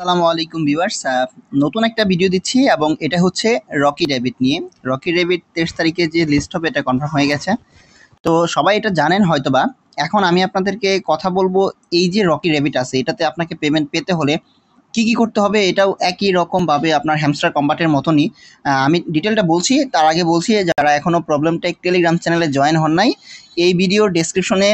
আসসালামু আলাইকুম ভিউয়ার্স নতুন একটা ভিডিও দিচ্ছি এবং এটা হচ্ছে রকি র্যাবিট নিয়ে রকি র্যাবিট তেইশ তারিখে যে লিস্ট হবে এটা কনফার্ম হয়ে গেছে তো সবাই এটা জানেন হয়তোবা এখন আমি আপনাদেরকে কথা বলবো এই যে রকি র্যাবিট আছে এটাতে আপনাকে পেমেন্ট পেতে হলে কি কি করতে হবে এটাও একই রকমভাবে আপনার হ্যামস্টার কম্বাটের মতনই আমি ডিটেলটা বলছি তার আগে বলছি যারা এখনও প্রবলেমটা টেলিগ্রাম চ্যানেলে জয়েন হন নাই এই ভিডিওর ডিসক্রিপশনে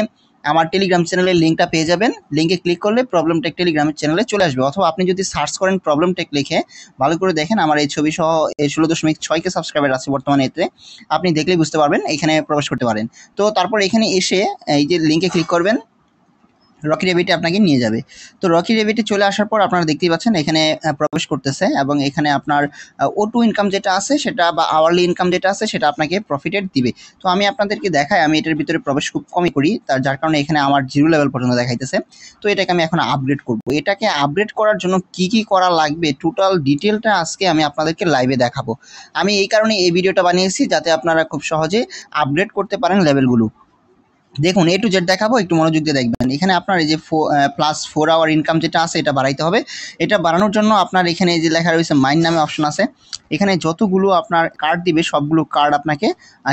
আমার টেলিগ্রাম চ্যানেলের লিঙ্কটা পেয়ে যাবেন লিঙ্কে ক্লিক করলে প্রবলেম টেক টেলিগ্রামের চ্যানেলে চলে আসবে অথবা আপনি যদি সার্চ করেন প্রবলেম টেক লিখে ভালো করে দেখেন আমার এই ছবি সহ এই ষোলো দশমিক ছয়কে সাবস্ক্রাইবার আছে বর্তমানে এতে আপনি দেখলেই বুঝতে পারবেন এখানে প্রবেশ করতে পারেন তো তারপর এখানে এসে এই যে লিঙ্কে ক্লিক করবেন রকি রেবিটে আপনাকে নিয়ে যাবে তো রকি রেবিটে চলে আসার পর আপনারা দেখতেই পাচ্ছেন এখানে প্রবেশ করতেছে এবং এখানে আপনার ও টু ইনকাম যেটা আছে সেটা বা আওয়ারলি ইনকাম যেটা আছে সেটা আপনাকে প্রফিটেড দিবে তো আমি আপনাদেরকে দেখাই আমি এটার ভিতরে প্রবেশ খুব কমই করি তার যার কারণে এখানে আমার জিরো লেভেল পর্যন্ত দেখাইতেছে তো এটাকে আমি এখন আপগ্রেড করব এটাকে আপগ্রেড করার জন্য কি কি করা লাগবে টোটাল ডিটেলটা আজকে আমি আপনাদেরকে লাইভে দেখাবো আমি এই কারণে এই ভিডিওটা বানিয়েছি যাতে আপনারা খুব সহজে আপগ্রেড করতে পারেন লেভেলগুলো দেখুন এ টু জেড দেখাবো একটু মনোযোগ দিয়ে দেখবেন এখানে আপনার এই যে প্লাস ফোর আওয়ার ইনকাম যেটা আছে এটা বাড়াইতে হবে এটা বাড়ানোর জন্য আপনার এখানে যে লেখা রয়েছে মাইন নামে অপশন আছে এখানে যতগুলো আপনার কার্ড দিবে সবগুলো কার্ড আপনাকে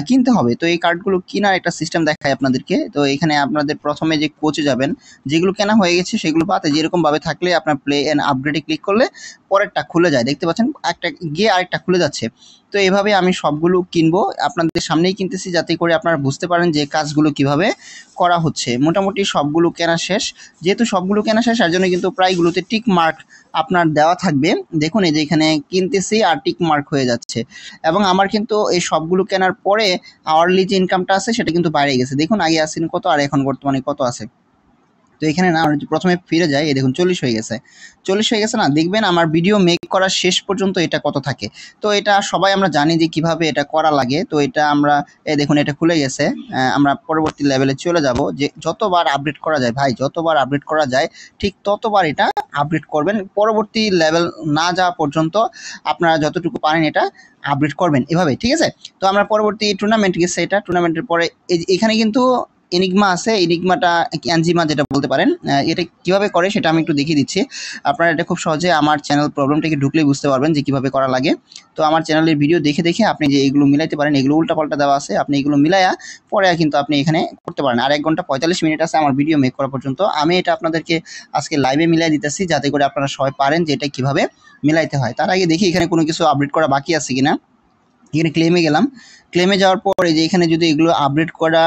কিনতে হবে তো এই কার্ডগুলো কেনার একটা সিস্টেম দেখায় আপনাদেরকে তো এখানে আপনাদের প্রথমে যে কোচে যাবেন যেগুলো কেনা হয়ে গেছে সেগুলো পাতে যেরকমভাবে থাকলে আপনার প্লে অ্যান্ড আপগ্রেডে ক্লিক করলে পরেরটা খুলে যায় দেখতে পাচ্ছেন একটা গিয়ে আরেকটা খুলে যাচ্ছে তো এভাবে আমি সবগুলো কিনবো আপনাদের সামনেই কিনতেছি যাতে করে আপনারা বুঝতে পারেন যে কাজগুলো কিভাবে করা হচ্ছে মোটামুটি সবগুলো কেনা শেষ যেহেতু সবগুলো কেনা শেষ তার জন্য কিন্তু প্রায়গুলোতে টিক মার্ক আপনার দেওয়া থাকবে দেখুন এই যে এখানে কিনতেছি আর টিক মার্ক হয়ে যাচ্ছে এবং আমার কিন্তু এই সবগুলো কেনার পরে আওয়ারলি যে ইনকামটা আছে সেটা কিন্তু বাইরে গেছে দেখুন আগে আসেন কত আর এখন বর্তমানে কত আছে তো এখানে না প্রথমে ফিরে যাই এই দেখুন চল্লিশ হয়ে গেছে চল্লিশ হয়ে গেছে না দেখবেন আমার ভিডিও মেক করা শেষ পর্যন্ত এটা কত থাকে তো এটা সবাই আমরা জানি যে কিভাবে এটা করা লাগে তো এটা আমরা এ দেখুন এটা খুলে গেছে আমরা পরবর্তী লেভেলে চলে যাব যে যতবার আপডেট করা যায় ভাই যতবার আপডেট করা যায় ঠিক ততবার এটা আপডেট করবেন পরবর্তী লেভেল না যাওয়া পর্যন্ত আপনারা যতটুকু পারেন এটা আপডেট করবেন এভাবে ঠিক আছে তো আমরা পরবর্তী টুর্নামেন্ট গেছে এটা টুর্নামেন্টের পরে এখানে কিন্তু এনিগমা আছে এনিগমাটা অ্যানজিমা যেটা বলতে পারেন এটা কিভাবে করে সেটা আমি একটু দেখিয়ে দিচ্ছি আপনারা এটা খুব সহজে আমার চ্যানেল প্রবলেমটাকে ঢুকলেই বুঝতে পারবেন যে কিভাবে করা লাগে তো আমার চ্যানেলের ভিডিও দেখে দেখে আপনি যে এগুলো মিলাইতে পারেন এগুলো উল্টাপাল্টা দেওয়া আছে আপনি এগুলো মিলাইয়া পরে কিন্তু আপনি এখানে করতে পারেন আর এক ঘন্টা পঁয়তাল্লিশ মিনিট আছে আমার ভিডিও মেক করা পর্যন্ত আমি এটা আপনাদেরকে আজকে লাইভে মিলাই দিতেছি যাতে করে আপনারা সবাই পারেন যে এটা কীভাবে মিলাইতে হয় তার আগে দেখি এখানে কোনো কিছু আপডেট করা বাকি আছে কিনা এখানে ক্লেমে গেলাম ক্লেমে যাওয়ার পরে যে এখানে যদি এগুলো আপডেট করা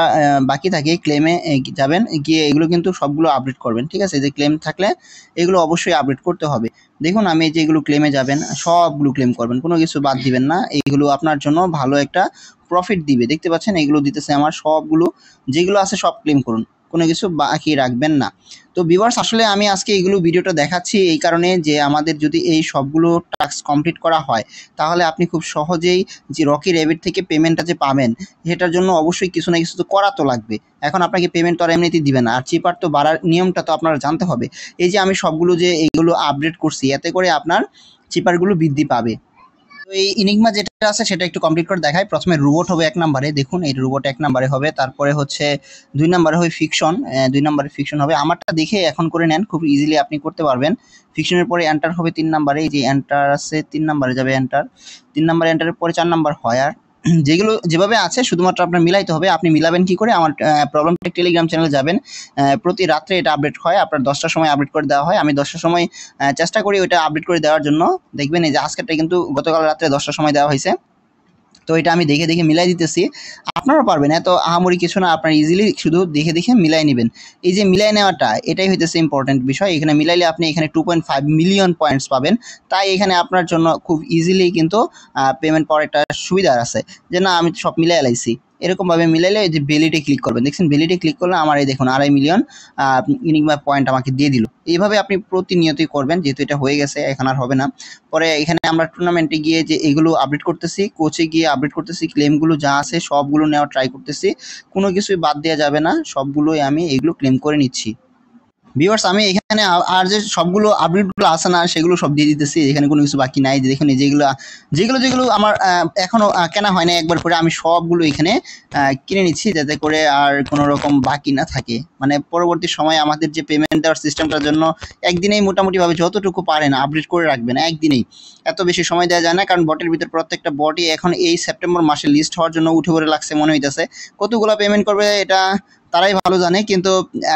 বাকি থাকে ক্লেমে যাবেন গিয়ে এগুলো কিন্তু সবগুলো আপডেট করবেন ঠিক আছে যে ক্লেম থাকলে এগুলো অবশ্যই আপডেট করতে হবে দেখুন আমি যে এগুলো ক্লেমে যাবেন সবগুলো ক্লেম করবেন কোনো কিছু বাদ দিবেন না এইগুলো আপনার জন্য ভালো একটা প্রফিট দিবে দেখতে পাচ্ছেন এগুলো দিতেছে আমার সবগুলো যেগুলো আছে সব ক্লেম করুন কোনো কিছু বাকি রাখবেন না তো ভিভার্স আসলে আমি আজকে এইগুলো ভিডিওটা দেখাচ্ছি এই কারণে যে আমাদের যদি এই সবগুলো টাস্ক কমপ্লিট করা হয় তাহলে আপনি খুব সহজেই যে রকি র্যাবিট থেকে পেমেন্টটা যে পাবেন সেটার জন্য অবশ্যই কিছু না কিছু তো করা তো লাগবে এখন আপনাকে পেমেন্ট তো আর এমনিতেই দিবে না আর চিপার তো বাড়ার নিয়মটা তো আপনারা জানতে হবে এই যে আমি সবগুলো যে এইগুলো আপডেট করছি এতে করে আপনার চিপারগুলো বৃদ্ধি পাবে তো এই ইনিগমা যেটা আছে সেটা একটু কমপ্লিট করে দেখাই প্রথমে রোবট হবে এক নাম্বারে দেখুন এই রোবট এক নাম্বারে হবে তারপরে হচ্ছে দুই নাম্বারে হবে ফিকশন দুই নাম্বারে ফিকশন হবে আমারটা দেখে এখন করে নেন খুব ইজিলি আপনি করতে পারবেন ফিকশনের পরে এন্টার হবে তিন নাম্বারে এই যে এন্টার আছে তিন নাম্বারে যাবে এন্টার তিন নাম্বার এন্টারের পরে চার নাম্বার হয় আর যেগুলো যেভাবে আছে শুধুমাত্র আপনার মিলাইতে হবে আপনি মিলাবেন কি করে আমার প্রবলেম টেলিগ্রাম চ্যানেলে যাবেন প্রতি রাত্রে এটা আপডেট হয় আপনার দশটার সময় আপডেট করে দেওয়া হয় আমি দশটার সময় চেষ্টা করি ওইটা আপডেট করে দেওয়ার জন্য দেখবেন এই যে আজকেরটা কিন্তু গতকাল রাত্রে দশটার সময় দেওয়া হয়েছে তো এটা আমি দেখে দেখে মিলাই দিতেছি আপনারও পারবেন এত আহামরি কিছু না আপনারা ইজিলি শুধু দেখে দেখে মিলাই নেবেন এই যে মিলাই নেওয়াটা এটাই হইতেছে ইম্পর্টেন্ট বিষয় এখানে মিলাইলে আপনি এখানে two point five million points পাবেন তাই এখানে আপনার জন্য খুব ইজিলি কিন্তু পেমেন্ট পাওয়ার একটা সুবিধা আছে যে না আমি সব মিলাই এলাইছি এরকমভাবে মিলাইলে এই যে বেলিটে ক্লিক করবেন দেখছেন বেলিটে ক্লিক করলে আমার এই দেখুন আড়াই মিলিয়ন ইনিংবা পয়েন্ট আমাকে দিয়ে দিল এইভাবে আপনি প্রতিনিয়তই করবেন যেহেতু এটা হয়ে গেছে এখন আর হবে না পরে এখানে আমরা টুর্নামেন্টে গিয়ে যে এগুলো আপডেট করতেছি কোচে গিয়ে আপডেট করতেছি ক্লেমগুলো যা আছে সবগুলো নেওয়া ট্রাই করতেছি কোনো কিছুই বাদ দেওয়া যাবে না সবগুলোই আমি এগুলো ক্লেম করে নিচ্ছি ভিউয়ার্স আমি এখানে আর যে সবগুলো আপডেটগুলো আসে না সেগুলো সব দিয়ে দিতেছি এখানে কোনো কিছু বাকি নাই যেখানে যেগুলো যেগুলো যেগুলো আমার এখনও কেনা হয় না একবার করে আমি সবগুলো এখানে কিনে নিচ্ছি যাতে করে আর কোনো রকম বাকি না থাকে মানে পরবর্তী সময় আমাদের যে পেমেন্ট দেওয়ার সিস্টেমটার জন্য একদিনেই মোটামুটিভাবে যতটুকু পারেন আপডেট করে রাখবেন একদিনেই এত বেশি সময় দেওয়া যায় না কারণ বটের ভিতর প্রত্যেকটা বটই এখন এই সেপ্টেম্বর মাসে লিস্ট হওয়ার জন্য উঠে পড়ে লাগছে মনে হইতেছে কতগুলো পেমেন্ট করবে এটা তারাই ভালো জানে কিন্তু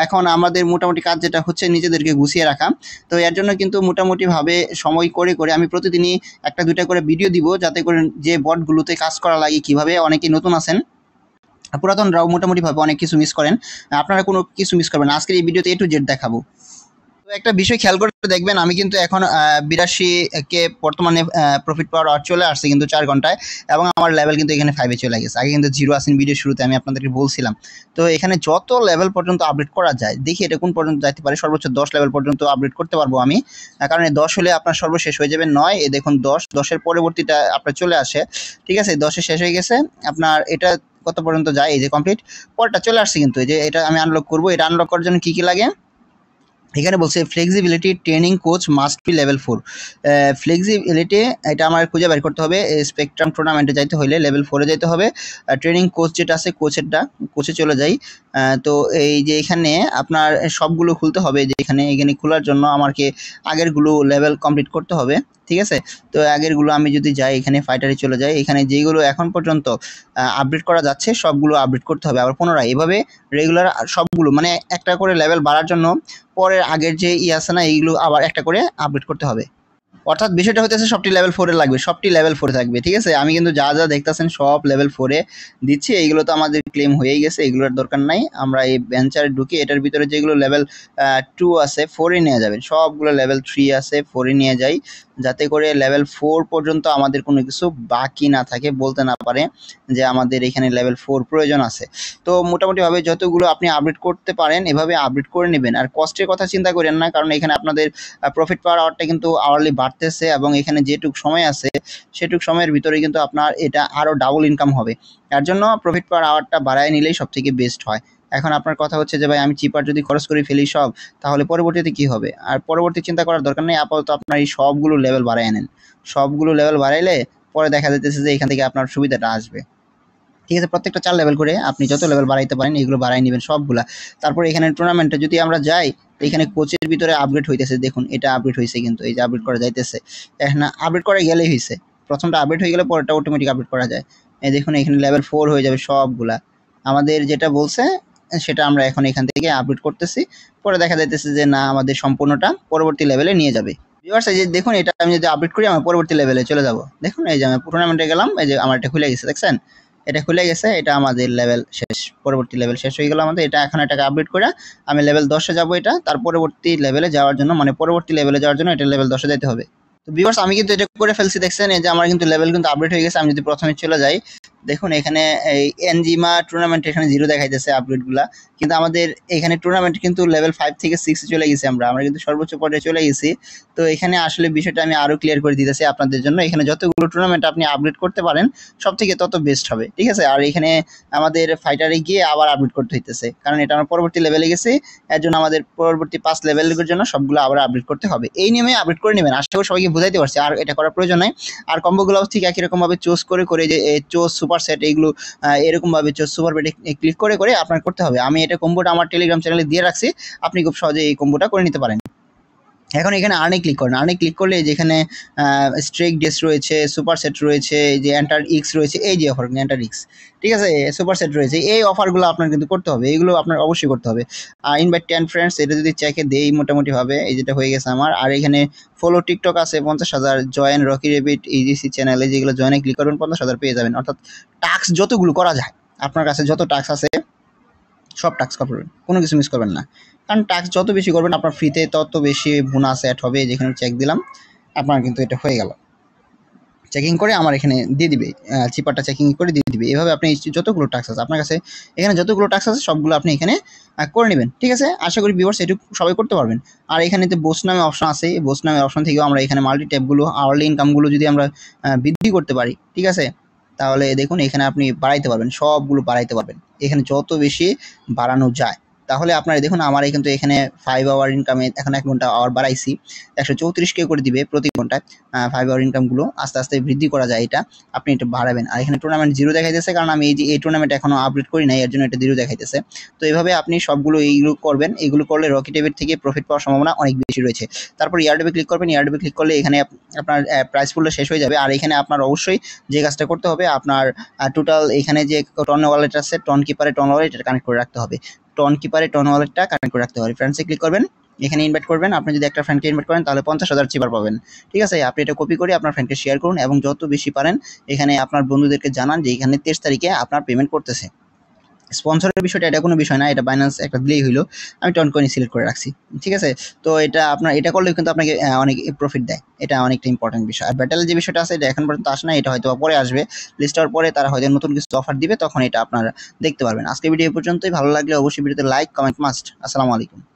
এখন আমাদের মোটামুটি কাজ যেটা হচ্ছে নিজেদেরকে গুছিয়ে রাখা তো এর জন্য কিন্তু মোটামুটিভাবে সময় করে করে আমি প্রতিদিনই একটা দুইটা করে ভিডিও দিব যাতে করে যে বটগুলোতে কাজ করা লাগে কিভাবে অনেকে নতুন আছেন পুরাতনরাও মোটামুটিভাবে অনেক কিছু মিস করেন আপনারা কোনো কিছু মিস করবেন আজকের এই ভিডিওতে এ টু জেড দেখাবো একটা বিষয় খেয়াল করে দেখবেন আমি কিন্তু এখন বিরাশি কে বর্তমানে প্রফিট পাওয়ার আর চলে আসছে কিন্তু চার ঘন্টায় এবং আমার লেভেল কিন্তু এখানে ফাইভে চলে গেছে আগে কিন্তু জিরো আসেন ভিডিও শুরুতে আমি আপনাদেরকে বলছিলাম তো এখানে যত লেভেল পর্যন্ত আপডেট করা যায় দেখি এটা কোন পর্যন্ত যাইতে পারে সর্বোচ্চ দশ লেভেল পর্যন্ত আপডেট করতে পারবো আমি কারণ দশ হলে আপনার সর্বশেষ হয়ে যাবে নয় এ দেখুন দশ দশের পরবর্তীটা আপনার চলে আসে ঠিক আছে দশে শেষ হয়ে গেছে আপনার এটা কত পর্যন্ত যায় এই যে কমপ্লিট পরটা চলে আসছে কিন্তু এই যে এটা আমি আনলক করবো এটা আনলক করার জন্য কী কী লাগে এখানে বলছে flexibility training coach must be level four flexibility এটা আমার খুঁজে বের করতে হবে স্পেকট্রাম টুর্নামেন্টে যাইতে হইলে লেভেল ফোরে যেতে হবে ট্রেনিং কোচ যেটা আছে কোচেরটা কোচে চলে যাই তো এই যে এখানে আপনার সবগুলো খুলতে হবে যে এখানে এখানে খোলার জন্য আমাকে আগেরগুলো লেভেল কমপ্লিট করতে হবে ঠিক আছে তো আগেরগুলো আমি যদি যাই এখানে ফাইটারে চলে যাই এখানে যেগুলো এখন পর্যন্ত আপডেট করা যাচ্ছে সবগুলো আপডেট করতে হবে আবার পুনরায় এভাবে রেগুলার সবগুলো মানে একটা করে লেভেল বাড়ার জন্য পরের আগের যে ই আছে না এইগুলো আবার একটা করে আপডেট করতে হবে অর্থাৎ বিষয়টা হতেছে সবটি লেভেল ফোরে লাগবে সবটি লেভেল ফোরে থাকবে ঠিক আছে আমি কিন্তু যা যা দেখতেছেন সব লেভেল ফোরে দিচ্ছি এইগুলো তো আমাদের ক্লেম হয়েই গেছে এগুলোর দরকার নাই আমরা এই ভেঞ্চারে ঢুকে এটার ভিতরে যেগুলো লেভেল টু আছে ফোরে নিয়ে যাবেন সবগুলো লেভেল থ্রি আছে ফোরে নিয়ে যাই যাতে করে লেভেল ফোর পর্যন্ত আমাদের কোনো কিছু বাকি না থাকে বলতে না পারে যে আমাদের এখানে লেভেল ফোর প্রয়োজন আছে তো মোটামুটিভাবে যতগুলো আপনি আপডেট করতে পারেন এভাবে আপডেট করে নেবেন আর কষ্টের কথা চিন্তা করেন না কারণ এখানে আপনাদের প্রফিট পাওয়ার আওয়ারটা কিন্তু আওয়ারলি বাড়তে বাড়তেছে এবং এখানে যেটুক সময় আছে সেটুক সময়ের ভিতরে কিন্তু আপনার এটা আরও ডাবল ইনকাম হবে তার জন্য প্রফিট পার আওয়ারটা বাড়ায় নিলেই সবথেকে বেস্ট হয় এখন আপনার কথা হচ্ছে যে ভাই আমি চিপার যদি খরচ করে ফেলি সব তাহলে পরবর্তীতে কি হবে আর পরবর্তী চিন্তা করার দরকার নেই আপাতত আপনার এই সবগুলো লেভেল বাড়াই নেন সবগুলো লেভেল বাড়াইলে পরে দেখা যাইতেছে যে এখান থেকে আপনার সুবিধাটা আসবে ঠিক আছে প্রত্যেকটা চার লেভেল করে আপনি যত লেভেল বাড়াইতে পারেন এগুলো বাড়াই নেবেন সবগুলা তারপর এখানে টুর্নামেন্টে যদি আমরা যাই এখানে কোচের ভিতরে আপডেট হইতেছে দেখুন এটা আপডেট হয়েছে কিন্তু এই যে আপডেট করা যাইতেছে এখানে আপডেট করা গেলেই হয়েছে প্রথমটা আপডেট হয়ে গেলে পরেরটা অটোমেটিক আপডেট করা যায় এই দেখুন এখানে লেভেল ফোর হয়ে যাবে সবগুলা আমাদের যেটা বলছে সেটা আমরা এখন এখান থেকে আপডেট করতেছি পরে দেখা যাইতেছে যে না আমাদের সম্পূর্ণটা পরবর্তী লেভেলে নিয়ে যাবে ভিউয়ার্স এই যে দেখুন এটা আমি যদি আপডেট করি আমার পরবর্তী লেভেলে চলে যাবো দেখুন এই যে আমি টুর্নামেন্টে গেলাম এই যে আমার এটা খুলে গেছে দেখছেন এটা খুলে গেছে এটা আমাদের লেভেল শেষ পরবর্তী লেভেল শেষ হয়ে গেল আমাদের এটা এখন এটাকে আপডেট করে আমি লেভেল দশে যাবো এটা তার পরবর্তী লেভেলে যাওয়ার জন্য মানে পরবর্তী লেভেলে যাওয়ার জন্য এটা লেভেল দশে যেতে হবে তো বিভার্স আমি কিন্তু এটা করে ফেলছি দেখছেন এই যে আমার কিন্তু লেভেল কিন্তু আপডেট হয়ে গেছে আমি যদি প্রথমে চলে যাই দেখুন এখানে এই এনজিমা টুর্নামেন্ট এখানে জিরো দেখাইতেছে আপডেটগুলা কিন্তু আমাদের এখানে টুর্নামেন্ট কিন্তু লেভেল ফাইভ থেকে সিক্সে চলে গেছি আমরা আমরা কিন্তু সর্বোচ্চ পর্যায়ে চলে গেছি তো এখানে আসলে বিষয়টা আমি আরও ক্লিয়ার করে দিতেছি আপনাদের জন্য এখানে যতগুলো টুর্নামেন্ট আপনি আপডেট করতে পারেন সব থেকে তত বেস্ট হবে ঠিক আছে আর এখানে আমাদের ফাইটারে গিয়ে আবার আপডেট করতে হইতেছে কারণ এটা আমরা পরবর্তী লেভেলে গেছি এর জন্য আমাদের পরবর্তী পাঁচ লেভেলের জন্য সবগুলো আবার আপডেট করতে হবে এই নিয়মে আপডেট করে নেবেন আশা করি সবাইকে বোঝাইতে পারছি আর এটা করার প্রয়োজন নাই আর কম্বোগুলো ঠিক একই রকমভাবে চোজ করে করে যে চোজ সুপার সুপার সেট এইগুলো এরকমভাবে সুপার বেটে ক্লিক করে করে আপনার করতে হবে আমি এটা কম্বোটা আমার টেলিগ্রাম চ্যানেলে দিয়ে রাখছি আপনি খুব সহজে এই কম্বোটা করে নিতে পারেন এখন এখানে আর্নে ক্লিক করেন আর্নে ক্লিক করলে যেখানে স্ট্রেক ডেস রয়েছে সুপার সেট রয়েছে যে অ্যান্টার ইক্স রয়েছে এই যে অফার অ্যান্টার ইক্স ঠিক আছে সুপার সেট রয়েছে এই অফারগুলো আপনার কিন্তু করতে হবে এইগুলো আপনার অবশ্যই করতে হবে ইনভাইট টেন ফ্রেন্ডস এটা যদি চেকে দেই মোটামুটিভাবে এই যেটা হয়ে গেছে আমার আর এখানে ফলো টিকটক আছে পঞ্চাশ হাজার জয়েন রকি রেবিট ইজিসি চ্যানেলে যেগুলো জয়েনে ক্লিক করবেন পঞ্চাশ হাজার পেয়ে যাবেন অর্থাৎ টাক্স যতগুলো করা যায় আপনার কাছে যত টাক্স আছে সব টাক্স করবেন কোনো কিছু মিস করবেন না কারণ ট্যাক্স যত বেশি করবেন আপনার ফ্রিতে তত বেশি বোনাস অ্যাড হবে যেখানে চেক দিলাম আপনার কিন্তু এটা হয়ে গেল চেকিং করে আমার এখানে দিয়ে দিবে চিপারটা চেকিং করে দিয়ে দিবে এভাবে আপনি যতগুলো ট্যাক্স আছে আপনার কাছে এখানে যতগুলো টাক্স আছে সবগুলো আপনি এখানে করে নেবেন ঠিক আছে আশা করি বিভার্স এটুকু সবাই করতে পারবেন আর এখানে তো বোস নামে অপশন আছে এই বোস নামে অপশন থেকেও আমরা এখানে মাল্টি ট্যাপগুলো আওয়ারলি ইনকামগুলো যদি আমরা বৃদ্ধি করতে পারি ঠিক আছে তাহলে দেখুন এখানে আপনি বাড়াইতে পারবেন সবগুলো বাড়াইতে পারবেন এখানে যত বেশি বাড়ানো যায় তাহলে আপনারা দেখুন আমার কিন্তু এখানে ফাইভ আওয়ার ইনকামে এখন এক ঘন্টা আওয়ার বাড়াইছি একশো চৌত্রিশকে করে দিবে প্রতি ঘন্টায় ফাইভ আওয়ার ইনকামগুলো আস্তে আস্তে বৃদ্ধি করা যায় এটা আপনি এটা বাড়াবেন আর এখানে টুর্নামেন্ট জিরো দেখাইতেছে কারণ আমি এই যে এই টুর্নামেন্ট এখনও আপডেট করি নাই এর জন্য এটা জিরো দেখাইতেছে তো এভাবে আপনি সবগুলো এইগুলো করবেন এগুলো করলে রকি থেকে প্রফিট পাওয়ার সম্ভাবনা অনেক বেশি রয়েছে তারপর ইয়ারডেবে ক্লিক করবেন ইয়ারডেবে ক্লিক করলে এখানে আপনার প্রাইস পুলটা শেষ হয়ে যাবে আর এখানে আপনার অবশ্যই যে কাজটা করতে হবে আপনার টোটাল এখানে যে টন ওয়ালেট আছে টন কিপারে টন ওয়ালেট এটা কানেক্ট করে রাখতে হবে টন কিপারে টন ওয়ালেটটা কানেক্ট করে রাখতে হয় ফ্রেন্ডসে ক্লিক করবেন এখানে ইনভাইট করবেন আপনি যদি একটা ফ্রেন্ডকে ইনভাইট করেন তাহলে পঞ্চাশ হাজার চিপার পাবেন ঠিক আছে আপনি এটা কপি করে আপনার ফ্রেন্ডকে শেয়ার করুন এবং যত বেশি পারেন এখানে আপনার বন্ধুদেরকে জানান যে এখানে তেইশ তারিখে আপনার পেমেন্ট করতেছে স্পন্সরের বিষয়টা এটা কোনো বিষয় না এটা বাইন্যান্স একটা দিলেই হইলো আমি টন কয়েন সিলেক্ট করে রাখছি ঠিক আছে তো এটা আপনার এটা করলেও কিন্তু আপনাকে অনেক প্রফিট দেয় এটা অনেকটা ইম্পর্টেন্ট বিষয় আর ব্যাটালের যে বিষয়টা আছে এটা এখন পর্যন্ত আসে না এটা হয়তো পরে আসবে লিস্ট হওয়ার পরে তারা হয়তো নতুন কিছু অফার দিবে তখন এটা আপনারা দেখতে পারবেন আজকে ভিডিও পর্যন্তই ভালো লাগলে অবশ্যই ভিডিওতে লাইক কমেন্ট মাস্ট আসসালামু আলাইকুম